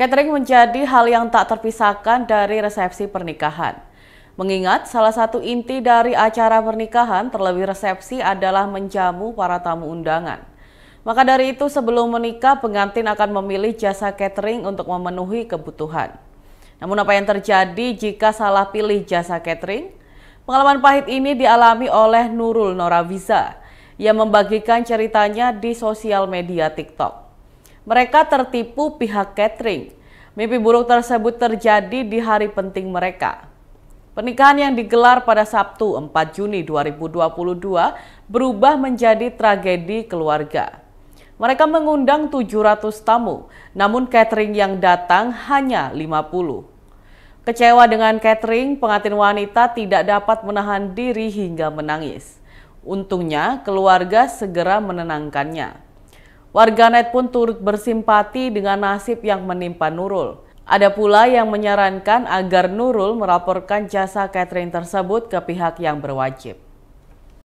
Catering menjadi hal yang tak terpisahkan dari resepsi pernikahan. Mengingat salah satu inti dari acara pernikahan terlebih resepsi adalah menjamu para tamu undangan. Maka dari itu sebelum menikah pengantin akan memilih jasa catering untuk memenuhi kebutuhan. Namun apa yang terjadi jika salah pilih jasa catering? Pengalaman pahit ini dialami oleh Nurul Norawiza yang membagikan ceritanya di sosial media TikTok. Mereka tertipu pihak catering. Mimpi buruk tersebut terjadi di hari penting mereka. Pernikahan yang digelar pada Sabtu 4 Juni 2022 berubah menjadi tragedi keluarga. Mereka mengundang 700 tamu, namun catering yang datang hanya 50. Kecewa dengan catering, pengantin wanita tidak dapat menahan diri hingga menangis. Untungnya, keluarga segera menenangkannya. Warganet pun turut bersimpati dengan nasib yang menimpa Nurul. Ada pula yang menyarankan agar Nurul melaporkan jasa catering tersebut ke pihak yang berwajib.